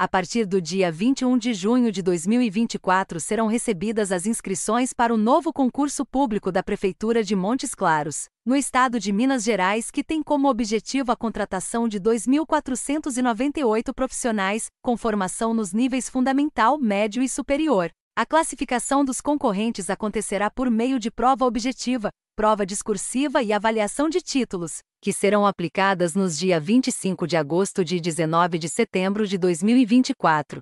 A partir do dia 21 de junho de 2024 serão recebidas as inscrições para o novo concurso público da Prefeitura de Montes Claros, no estado de Minas Gerais, que tem como objetivo a contratação de 2.498 profissionais, com formação nos níveis fundamental, médio e superior. A classificação dos concorrentes acontecerá por meio de prova objetiva, prova discursiva e avaliação de títulos, que serão aplicadas nos dias 25 de agosto e 19 de setembro de 2024,